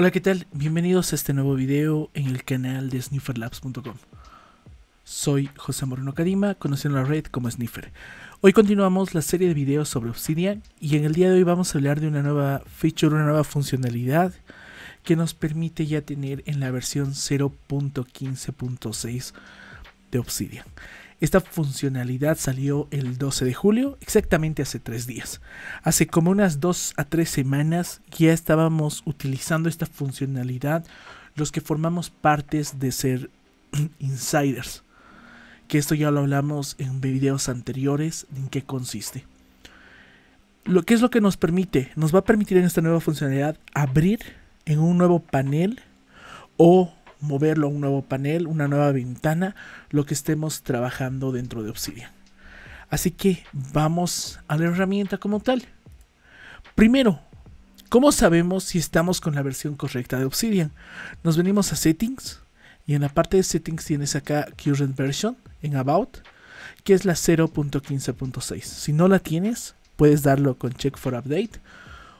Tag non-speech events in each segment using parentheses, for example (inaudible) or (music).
Hola, ¿qué tal? Bienvenidos a este nuevo video en el canal de snifferlabs.com. Soy José Moreno conocido en la red como Sniffer. Hoy continuamos la serie de videos sobre Obsidian y en el día de hoy vamos a hablar de una nueva feature, una nueva funcionalidad que nos permite ya tener en la versión 0.15.6 de Obsidian. Esta funcionalidad salió el 12 de julio, exactamente hace tres días. Hace como unas dos a tres semanas ya estábamos utilizando esta funcionalidad los que formamos partes de ser (clears throat) insiders. Que esto ya lo hablamos en videos anteriores, en qué consiste. Lo que es lo que nos permite, nos va a permitir en esta nueva funcionalidad abrir en un nuevo panel o moverlo a un nuevo panel, una nueva ventana, lo que estemos trabajando dentro de Obsidian. Así que vamos a la herramienta como tal. Primero, ¿cómo sabemos si estamos con la versión correcta de Obsidian? Nos venimos a Settings y en la parte de Settings tienes acá Current Version en About, que es la 0.15.6. Si no la tienes, puedes darlo con Check for Update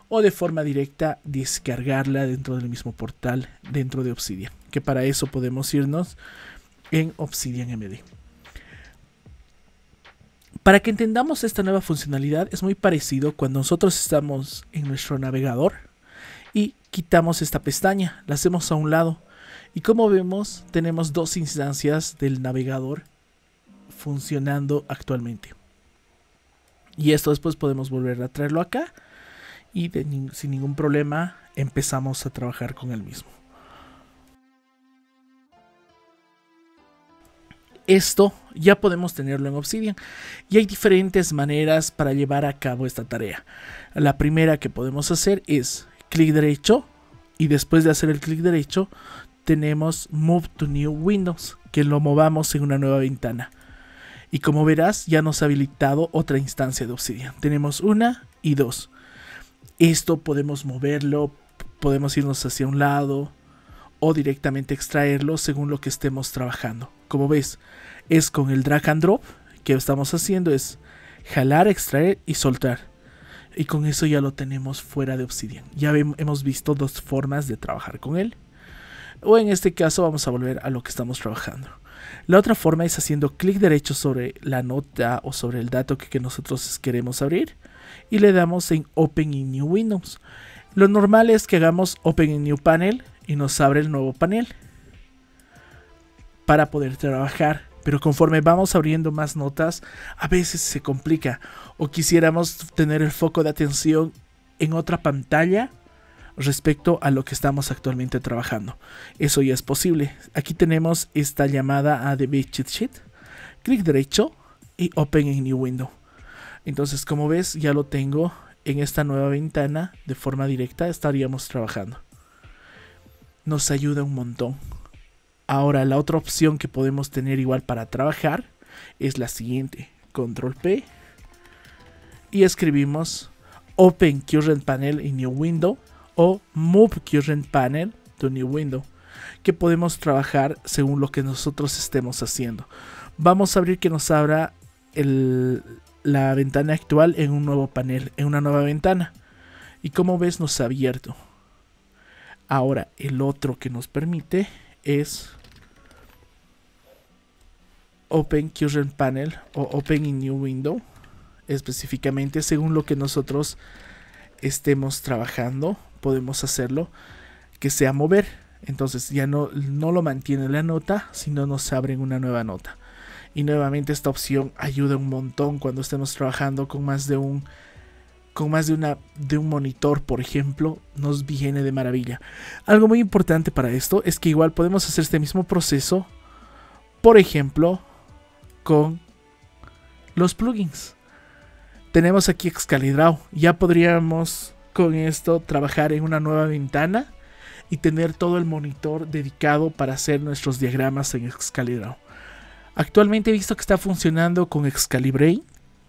o de forma directa descargarla dentro del mismo portal dentro de Obsidian, que para eso podemos irnos en Obsidian MD. Para que entendamos esta nueva funcionalidad es muy parecido cuando nosotros estamos en nuestro navegador y quitamos esta pestaña, la hacemos a un lado y como vemos tenemos dos instancias del navegador funcionando actualmente. Y esto después podemos volver a traerlo acá y sin ningún problema empezamos a trabajar con el mismo. Esto ya podemos tenerlo en Obsidian y hay diferentes maneras para llevar a cabo esta tarea. La primera que podemos hacer es clic derecho y después de hacer el clic derecho tenemos Move to New Windows, que lo movamos en una nueva ventana. Y como verás, ya nos ha habilitado otra instancia de Obsidian. Tenemos una y dos esto podemos moverlo, podemos irnos hacia un lado o directamente extraerlo según lo que estemos trabajando. Como ves, es con el drag and drop que estamos haciendo es jalar, extraer y soltar. Y con eso ya lo tenemos fuera de Obsidian. Ya hemos visto dos formas de trabajar con él. O en este caso vamos a volver a lo que estamos trabajando. La otra forma es haciendo clic derecho sobre la nota o sobre el dato que, que nosotros queremos abrir y le damos en Open in New Windows. Lo normal es que hagamos Open in New Panel y nos abre el nuevo panel para poder trabajar. Pero conforme vamos abriendo más notas, a veces se complica o quisiéramos tener el foco de atención en otra pantalla respecto a lo que estamos actualmente trabajando. Eso ya es posible. Aquí tenemos esta llamada a DB Cheat Sheet. Clic derecho y Open in New Window. Entonces, como ves, ya lo tengo en esta nueva ventana de forma directa, estaríamos trabajando. Nos ayuda un montón. Ahora, la otra opción que podemos tener igual para trabajar es la siguiente. Control P. Y escribimos Open Current Panel in New Window o Move Current Panel to New Window. Que podemos trabajar según lo que nosotros estemos haciendo. Vamos a abrir que nos abra el, la ventana actual en un nuevo panel, en una nueva ventana. Y como ves nos ha abierto. Ahora el otro que nos permite es Open Current Panel o Open in New Window específicamente según lo que nosotros estemos trabajando podemos hacerlo que sea mover entonces ya no, no lo mantiene la nota sino nos abre una nueva nota y nuevamente esta opción ayuda un montón cuando estemos trabajando con más de un con más de una de un monitor, por ejemplo, nos viene de maravilla. Algo muy importante para esto es que igual podemos hacer este mismo proceso, por ejemplo, con los plugins. Tenemos aquí Excalidraw, ya podríamos con esto trabajar en una nueva ventana y tener todo el monitor dedicado para hacer nuestros diagramas en Excalidraw. Actualmente he visto que está funcionando con Excalibre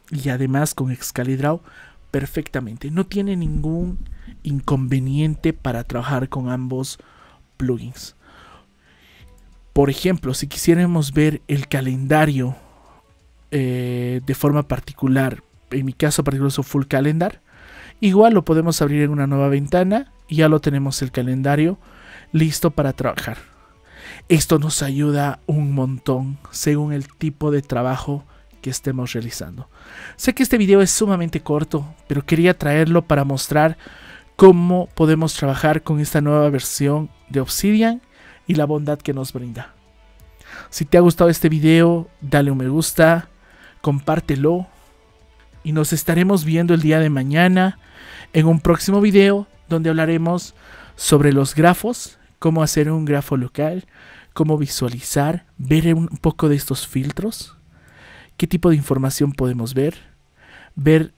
y además con Excalidraw perfectamente. No tiene ningún inconveniente para trabajar con ambos plugins. Por ejemplo, si quisiéramos ver el calendario eh, de forma particular, en mi caso particular es Full Calendar, igual lo podemos abrir en una nueva ventana y ya lo tenemos el calendario listo para trabajar. Esto nos ayuda un montón según el tipo de trabajo que estemos realizando. Sé que este video es sumamente corto, pero quería traerlo para mostrar cómo podemos trabajar con esta nueva versión de Obsidian y la bondad que nos brinda. Si te ha gustado este video, dale un me gusta, compártelo y nos estaremos viendo el día de mañana en un próximo video donde hablaremos sobre los grafos, cómo hacer un grafo local cómo visualizar, ver un poco de estos filtros, qué tipo de información podemos ver, ver,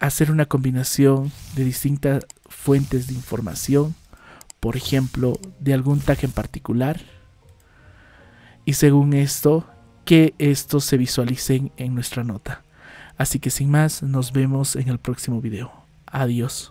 hacer una combinación de distintas fuentes de información, por ejemplo, de algún tag en particular, y según esto, que estos se visualicen en nuestra nota. Así que sin más, nos vemos en el próximo video. Adiós.